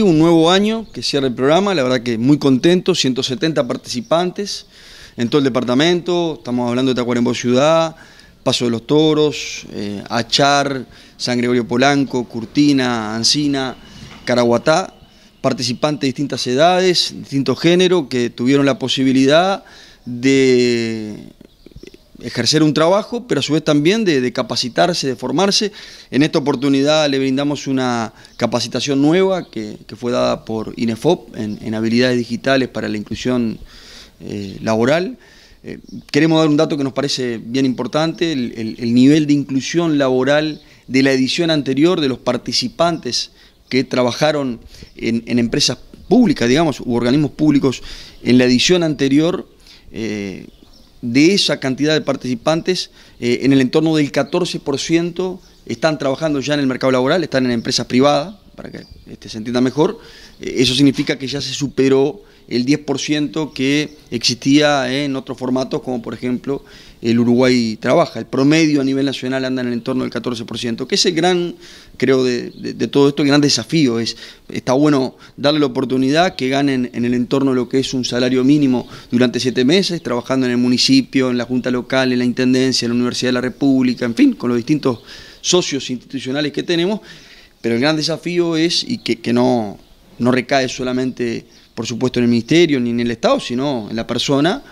Este un nuevo año que cierra el programa, la verdad que muy contento, 170 participantes en todo el departamento, estamos hablando de Tacuarembó Ciudad, Paso de los Toros, eh, Achar, San Gregorio Polanco, Curtina, Ancina, Caraguatá, participantes de distintas edades, distintos géneros que tuvieron la posibilidad de ejercer un trabajo, pero a su vez también de, capacitarse, de formarse. En esta oportunidad le brindamos una capacitación nueva que, fue dada por INEFOP en, habilidades digitales para la inclusión eh, laboral. Eh, queremos dar un dato que nos parece bien importante, el, nivel de inclusión laboral de la edición anterior de los participantes que trabajaron en, empresas públicas, digamos, u organismos públicos en la edición anterior, eh, de esa cantidad de participantes, eh, en el entorno del 14% están trabajando ya en el mercado laboral, están en empresas privadas, para que este, se entienda mejor. Eh, eso significa que ya se superó el 10% que existía en otros formatos, como por ejemplo el Uruguay trabaja. El promedio a nivel nacional anda en el entorno del 14%, que es el gran, creo, de, de, todo esto, el gran desafío. Es, está bueno darle la oportunidad que ganen en el entorno de lo que es un salario mínimo durante siete meses, trabajando en el municipio, en la Junta Local, en la Intendencia, en la Universidad de la República, en fin, con los distintos socios institucionales que tenemos. Pero el gran desafío es, y que no, no recae solamente, por supuesto, en el Ministerio ni en el Estado, sino en la persona,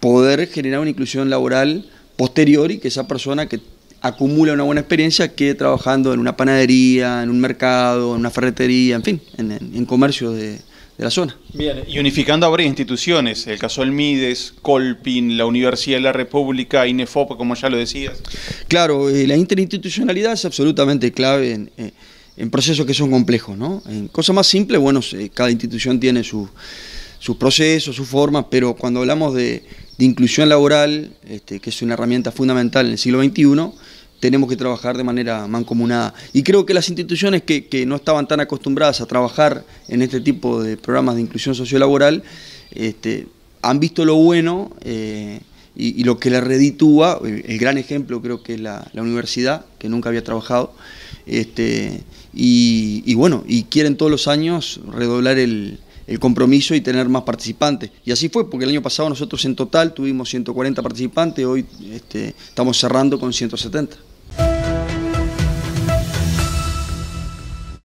poder generar una inclusión laboral posterior y que esa persona que acumula una buena experiencia quede trabajando en una panadería, en un mercado, en una ferretería, en fin, en, en comercio de, la zona. Bien, y unificando a varias instituciones, el caso del Mides, Colpin, la Universidad de la República, INEFOP, como ya lo decías. Claro, eh, la interinstitucionalidad es absolutamente clave en, eh, en procesos que son complejos, ¿no? En cosas más simples, bueno, cada institución tiene sus procesos, sus formas, pero cuando hablamos de, inclusión laboral, este, que es una herramienta fundamental en el siglo XXI, tenemos que trabajar de manera mancomunada. Y creo que las instituciones que, no estaban tan acostumbradas a trabajar en este tipo de programas de inclusión sociolaboral, este, han visto lo bueno eh, y, lo que le reditúa, el, gran ejemplo creo que es la, la universidad, que nunca había trabajado, este, y, bueno, y quieren todos los años redoblar el, compromiso y tener más participantes. Y así fue, porque el año pasado nosotros en total tuvimos 140 participantes, hoy este, estamos cerrando con 170.